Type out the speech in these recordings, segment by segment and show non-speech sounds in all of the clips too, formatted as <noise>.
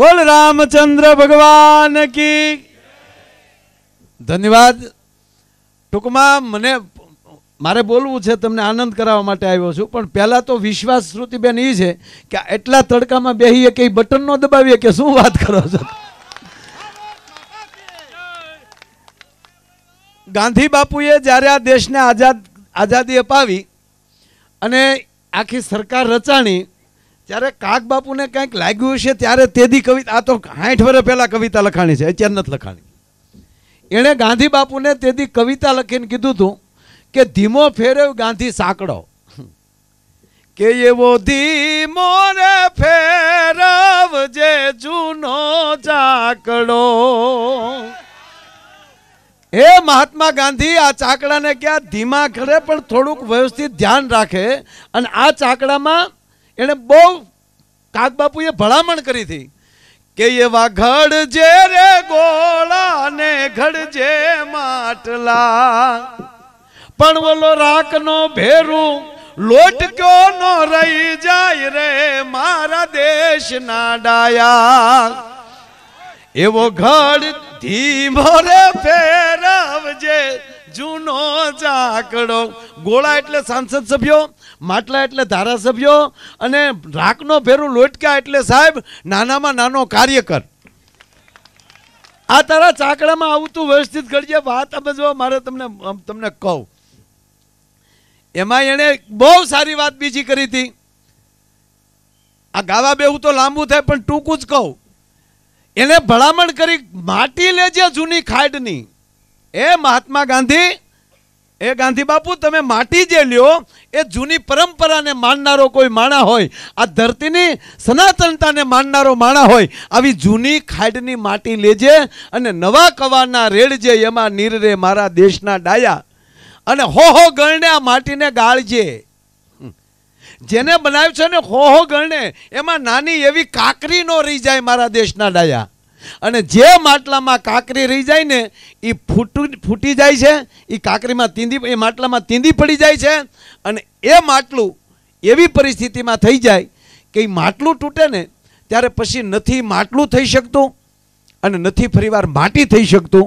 બોલ રામચંદ્ર ભગવાન કી ધન્યવાદ ટૂંકમાં મને મારે બોલવું છે તમને આનંદ કરાવવા માટે આવ્યો છું પણ પહેલાં તો વિશ્વાસ શ્રુતિબેન એ છે કે એટલા તડકામાં બેહીએ કે બટન ન દબાવીએ કે શું વાત કરો છો ગાંધી બાપુએ જ્યારે આ દેશને આઝાદ આઝાદી અપાવી અને આખી સરકાર રચાણી જ્યારે કાક બાપુને કંઈક લાગ્યું છે ત્યારે તેદી કવિતા આ તો સાઠ વર્ષ પહેલાં કવિતા લખાણી છે અત્યારે નથી લખાણી એણે ગાંધી બાપુને તેદી કવિતા લખીને કીધું હતું કે ધીમો ફેરવ ગાંધી સાંકડો કે એવો ધીમો રે ફેરવ જે જૂનો ચાકડો હે મહાત્મા ગાંધી આ ચાકડાને ક્યાં ધીમા કરે પણ થોડુંક વ્યવસ્થિત ધ્યાન રાખે અને આ ચાકડામાં એણે બહુ કાગ બાપુએ ભલામણ કરી હતી કે એવા ઘડજે રે ગોળા ને ઘડજે માટલા પણ ઓલો રાખનો ભેરું લોટ લોટક્યો નો રહી જાય રે મારા દેશના ડાયા એવો ઘડ ધીમો રે ફેરવજે જૂનો ઝાકડો ગોળા એટલે સાંસદ સભ્યો માટલા એટલે ધારાસભ્યો અને રાખનો ભેરું લોટકા એટલે સાહેબ નાનામાં નાનો કાર્યકર આ તારા ચાકડામાં આવતું વ્યવસ્થિત કરજે વાત સમજવા મારે તમને તમને કહું એમાં એણે બહુ સારી વાત બીજી કરી હતી આ ગાવા બેવું તો લાંબુ થાય પણ ટૂંકું જ કહું એણે ભલામણ કરી માટી લેજે જૂની ખાડની એ મહાત્મા ગાંધી એ ગાંધી બાપુ તમે માટી જે લ્યો એ જૂની પરંપરાને માનનારો કોઈ માણા હોય આ ધરતીની સનાતનતાને માનનારો માણા હોય આવી જૂની ખાડની માટી લેજે અને નવા કવાના રેડ જે એમાં નીરરે મારા દેશના ડાયા અને હો હો ગણને આ માટીને ગાળજે જેને બનાવ્યું છે ને હો હો ગણને એમાં નાની એવી કાકરી નો રહી જાય મારા દેશના ડાયા અને જે માટલામાં કાંકરી રહી જાય ને એ ફૂટી ફૂટી જાય છે એ કાંકરીમાં તીંદી એ માટલામાં તીંદી પડી જાય છે અને એ માટલું એવી પરિસ્થિતિમાં થઈ જાય કે એ માટલું તૂટે ને ત્યારે પછી નથી માટલું થઈ શકતું અને નથી ફરીવાર માટી થઈ શકતું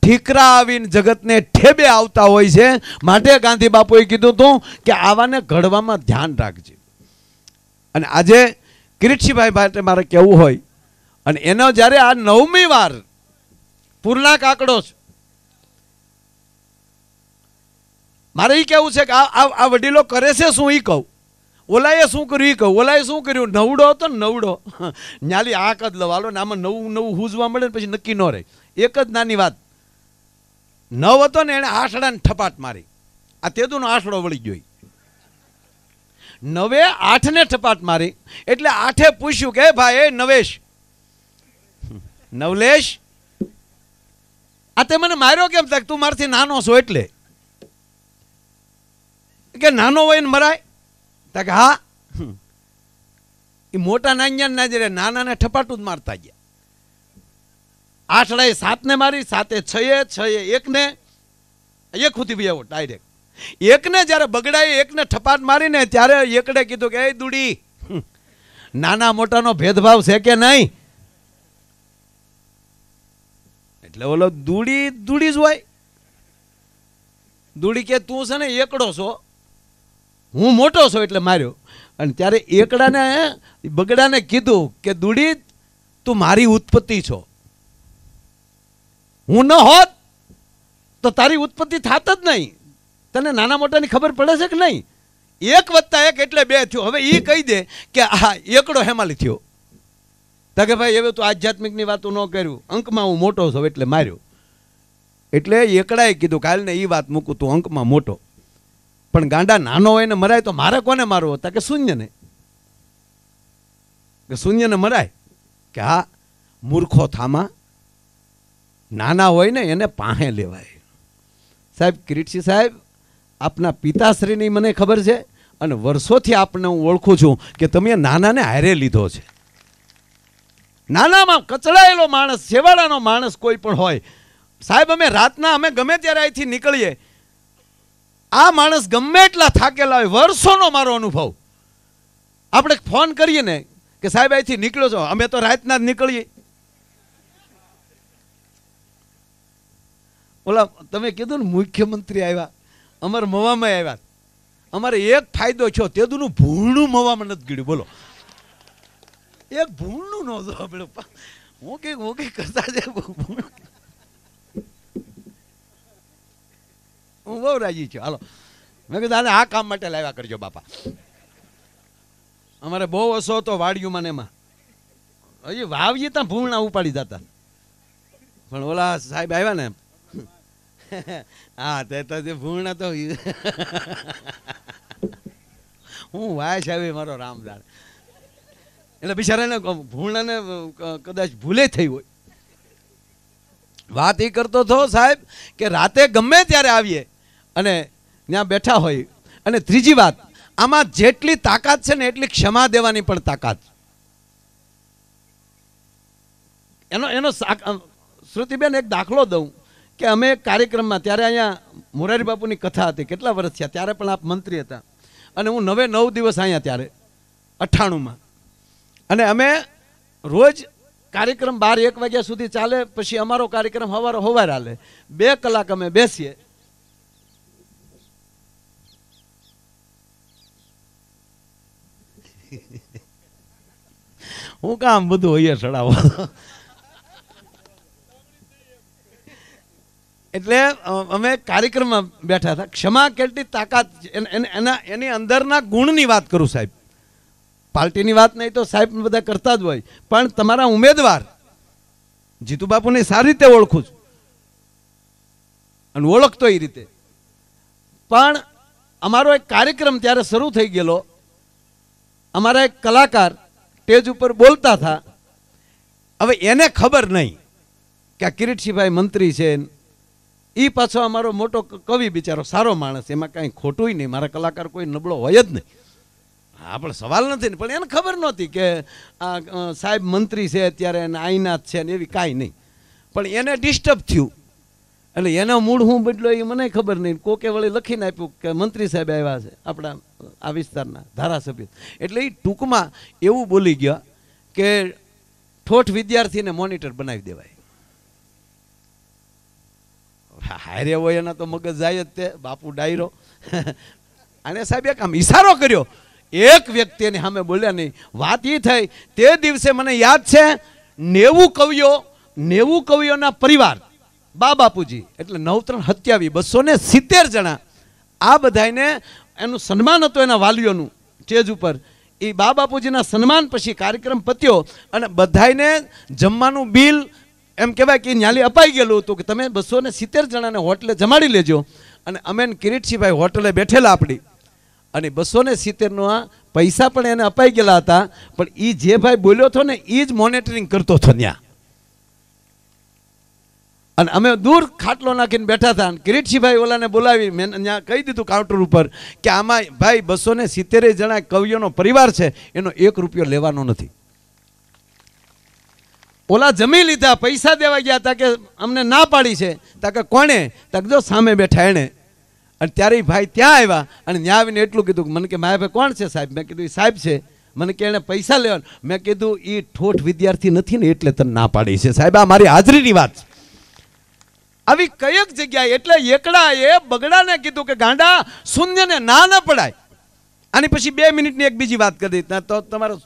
ઠીકરા આવીને જગતને ઠેબે આવતા હોય છે માટે ગાંધી બાપુએ કીધું હતું કે આવાને ઘડવામાં ધ્યાન રાખજે અને આજે કિરીટસિંહભાઈ માટે મારે કહેવું હોય અને એનો જ્યારે આ નવમી વાર પૂર્ણાંક આંકડો છે મારે એ કેવું છે કે આ આ વડીલો કરે છે શું એ કહું ઓલાએ શું કર્યું એ કહું ઓલાએ શું કર્યું નવડો હતો ને નવડો ન્યાલી આંક જ લવાલો ને આમાં નવું નવું હુજવા મળે ને પછી નક્કી ન રહે એક જ નાની વાત નવ હતો ને એણે આસડાને ઠપાટ મારી આ તેદુનો આસડો વળી જોઈ નવે આઠને ઠપાટ મારી એટલે આઠે પૂછ્યું કે ભાઈ નવેશ નવલેશ આ તે મને માર્યો કેમ તક તું મારથી નાનો છો એટલે કે નાનો હોય ને મરાય તક હા એ મોટા નાંજ્યા ના જરે નાનાને ઠપાટું જ મારતા ગયા આઠડાએ સાતને મારી સાતે છ એ છ એ એકને એક સુધી બી આવો ડાયરેક્ટ એકને જ્યારે બગડાય એકને ઠપાટ મારીને ત્યારે એકડે કીધું કે એ દુડી નાના મોટાનો ભેદભાવ છે કે નહીં એટલે ઓલો દૂડી દૂડી જ હોય દૂડી કે તું છે ને એકડો છો હું મોટો છો એટલે માર્યો અને ત્યારે એકડાને બગડાને કીધું કે દૂડી તું મારી ઉત્પત્તિ છો હું ન હોત તો તારી ઉત્પત્તિ થાત જ નહીં તને નાના મોટાની ખબર પડે છે કે નહીં એક વત્તા એક એટલે બે થયો હવે એ કહી દે કે આ એકડો હેમાલી થયો તા કે ભાઈ હવે તો આધ્યાત્મિકની વાતો ન કર્યું અંકમાં હું મોટો છું એટલે માર્યો એટલે એકડાએ કીધું કાલને એ વાત મૂકું તું અંકમાં મોટો પણ ગાંડા નાનો હોય ને મરાય તો મારે કોને મારવો હતા કે શૂન્યને કે શૂન્યને મરાય કે હા મૂર્ખો થામાં નાના હોય ને એને પાહે લેવાય સાહેબ કિરીટસિંહ સાહેબ આપના પિતાશ્રીની મને ખબર છે અને વર્ષોથી આપને હું ઓળખું છું કે તમે નાનાને હારે લીધો છે નાનામાં કચડાયેલો માણસ છેવાડાનો માણસ કોઈ પણ હોય સાહેબ અમે રાતના અમે ગમે ત્યારે અહીંથી નીકળીએ આ માણસ ગમે એટલા થાકેલા હોય વર્ષોનો મારો અનુભવ આપણે ફોન કરીએ ને કે સાહેબ અહીંથી નીકળ્યો છો અમે તો રાતના જ નીકળીએ ઓલા તમે કીધું ને મુખ્યમંત્રી આવ્યા અમારા મવામાં આવ્યા અમારે એક ફાયદો છો તેદુનું ભૂણું મવામાં નથી ગીડ્યું બોલો એક ભૂલનું નહોતું આપણે હું કઈક હું કઈક કરતા છે હું બહુ રાજી છું હાલો મેં કીધું દાદા આ કામ માટે લાવ્યા કરજો બાપા અમારે બહુ ઓછો હતો વાડિયું મને એમાં હજી વાવીએ ત્યાં ભૂલના ઉપાડી જતા પણ ઓલા સાહેબ આવ્યા ને હા તે તો જે ભૂર્ણ તો હું વાય સાહેબ મારો રામદાર એટલે બિચારાને ભૂણાને કદાચ ભૂલે થઈ હોય વાત એ કરતો હતો સાહેબ કે રાતે ગમે ત્યારે આવીએ અને ત્યાં બેઠા હોય અને ત્રીજી વાત આમાં જેટલી તાકાત છે ને એટલી ક્ષમા દેવાની પણ તાકાત એનો એનો શ્રુતિબેન એક દાખલો દઉં કે અમે એક કાર્યક્રમમાં ત્યારે અહીંયા મોરારી બાપુની કથા હતી કેટલા વર્ષ થયા ત્યારે પણ આપ મંત્રી હતા અને હું નવે નવ દિવસ અહીંયા ત્યારે અઠ્ઠાણુંમાં અને અમે રોજ કાર્યક્રમ બાર એક વાગ્યા સુધી ચાલે પછી અમારો કાર્યક્રમ હવારો હવાર હાલે બે કલાક અમે બેસીએ હું કામ બધું હોઈએ ચડાવો એટલે અમે કાર્યક્રમમાં બેઠા હતા ક્ષમા કેટલી તાકાત એના એની અંદરના ગુણની વાત કરું સાહેબ પાર્ટીની વાત નહીં તો સાહેબ બધા કરતા જ હોય પણ તમારા ઉમેદવાર જીતુ બાપુને સારી રીતે ઓળખું છું અને ઓળખતો એ રીતે પણ અમારો એક કાર્યક્રમ ત્યારે શરૂ થઈ ગયેલો અમારા એક કલાકાર સ્ટેજ ઉપર બોલતા હતા હવે એને ખબર નહીં કે આ કિરીટસિંહભાઈ મંત્રી છે એ પાછો અમારો મોટો કવિ બિચારો સારો માણસ એમાં કાંઈ ખોટું નહીં મારા કલાકાર કોઈ નબળો હોય જ નહીં હા પણ સવાલ નથી ને પણ એને ખબર નહોતી કે આ સાહેબ મંત્રી છે અત્યારે એને આઈનાથ છે ને એવી કાંઈ નહીં પણ એને ડિસ્ટર્બ થયું એટલે એનો મૂળ હું બદલો એ મને ખબર નહીં કોકે વળી લખીને આપ્યું કે મંત્રી સાહેબ આવ્યા છે આપણા આ વિસ્તારના ધારાસભ્ય એટલે એ ટૂંકમાં એવું બોલી ગયા કે ઠોઠ વિદ્યાર્થીને મોનિટર બનાવી દેવાય હારે હોય એના તો મગજ જાય જ તે બાપુ ડાયરો <laughs> અને સાહેબ એક આમ ઈશારો કર્યો એક વ્યક્તિ એની સામે બોલ્યા નહીં વાત એ થઈ તે દિવસે મને યાદ છે નેવું કવિઓ નેવું કવિઓના પરિવાર બા બાપુજી એટલે નવ ત્રણ હત્યાવી બસો ને સિત્તેર જણા આ બધાને એનું સન્માન હતું એના વાલીઓનું સ્ટેજ ઉપર એ બા બાપુજીના સન્માન પછી કાર્યક્રમ પત્યો અને બધાને જમવાનું બિલ એમ કહેવાય કે ન્યાલી અપાઈ ગયેલું હતું કે તમે બસો ને સિત્તેર જણાને હોટલે જમાડી લેજો અને અમે કિરીટસિંહભાઈ હોટલે બેઠેલા આપણી અને બસો ને સિત્તેરના પૈસા પણ એને અપાઈ ગયેલા હતા પણ એ જે ભાઈ બોલ્યો હતો ને એ જ મોનિટરિંગ કરતો હતો ત્યાં અને અમે દૂર ખાટલો નાખીને બેઠા હતા અને કિરીટસિંહભાઈ ઓલાને બોલાવી મેં ત્યાં કહી દીધું કાઉન્ટર ઉપર કે આમાં ભાઈ બસો ને સિત્તેરે જણા કવિઓનો પરિવાર છે એનો એક રૂપિયો લેવાનો નથી ઓલા જમી લીધા પૈસા દેવા ગયા હતા કે અમને ના પાડી છે તા કે કોણે તક જો સામે બેઠા એણે અને ત્યારે ભાઈ ત્યાં આવ્યા અને ત્યાં આવીને એટલું કીધું મને કે માયા ભાઈ કોણ છે સાહેબ મેં કીધું એ સાહેબ છે મને કે એણે પૈસા લેવાના મેં કીધું એ ઠોઠ વિદ્યાર્થી નથી ને એટલે તને ના પાડી છે સાહેબ આ મારી હાજરીની વાત છે આવી કયક જગ્યાએ એટલે એકડાએ બગડાને કીધું કે ગાંડા શૂન્યને ના ન પડાય આની પછી બે મિનિટની એક બીજી વાત કરી દીધી તો તમારો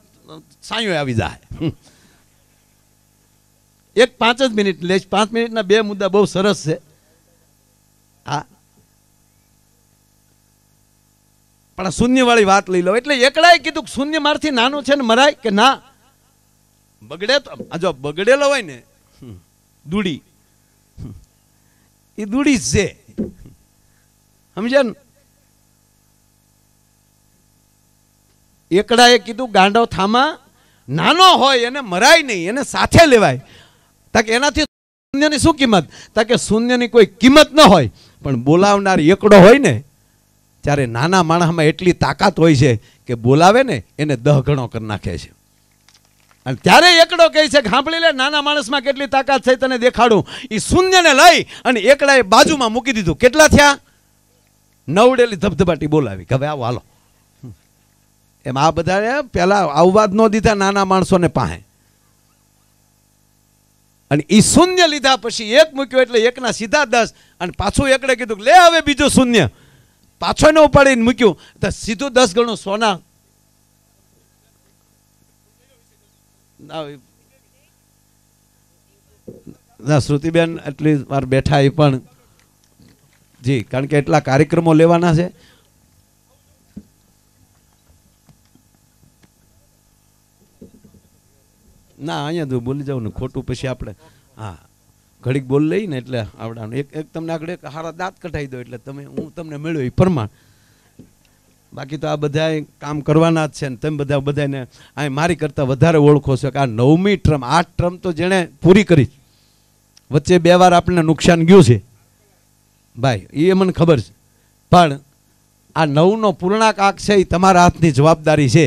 સાયો આવી જાય એક પાંચ જ મિનિટ લેશ પાંચ મિનિટના બે મુદ્દા બહુ સરસ છે હા પણ શૂન્યવાળી વાત લઈ લો એટલે એકડાએ કીધું કે શૂન્ય મારથી નાનું છે ને મરાય કે ના બગડે તો આ જો બગડેલો હોય ને દૂડી એ દૂડી છે સમજ્યા ને એકડાએ કીધું ગાંડો થામા નાનો હોય એને મરાય નહીં એને સાથે લેવાય તાકે એનાથી શૂન્યની શું કિંમત તાકે શૂન્યની કોઈ કિંમત ન હોય પણ બોલાવનાર એકડો હોય ને ત્યારે નાના માણસમાં એટલી તાકાત હોય છે કે બોલાવે ને એને દહ ગણો કરી નાખે છે અને ત્યારે એકડો કહે છે કે સાંભળી લે નાના માણસમાં કેટલી તાકાત થઈ તને દેખાડું એ શૂન્યને લઈ અને એકડાએ બાજુમાં મૂકી દીધું કેટલા થયા નવડેલી ધબધબાટી બોલાવી કે હવે આવો હાલો એમ આ બધા પહેલાં આવવા ન દીધા નાના માણસોને પાસે અને એ શૂન્ય લીધા પછી એક મૂક્યો એટલે એકના સીધા દસ અને પાછું એકડે કીધું લે હવે બીજું શૂન્ય પાછો ન ઉપાડીને મૂક્યું તો સીધું દસ ગણું સોના ના શ્રુતિબેન એટલી વાર બેઠા એ પણ જી કારણ કે એટલા કાર્યક્રમો લેવાના છે ના અહીંયા તો ભૂલી જાઉં ને ખોટું પછી આપણે હા ઘડીક બોલ લઈને એટલે આવડાનું એક એક તમને આગળ એક હારા દાંત કઢાવી દો એટલે તમે હું તમને મળ્યો એ પ્રમાણ બાકી તો આ બધા કામ કરવાના જ છે ને તમે બધા બધાને આ મારી કરતાં વધારે ઓળખો છો કે આ નવમી ટ્રમ આ ટ્રમ તો જેણે પૂરી કરી વચ્ચે બે વાર આપણને નુકસાન ગયું છે ભાઈ એ મને ખબર છે પણ આ નવનો પૂર્ણાંક આંક છે એ તમારા હાથની જવાબદારી છે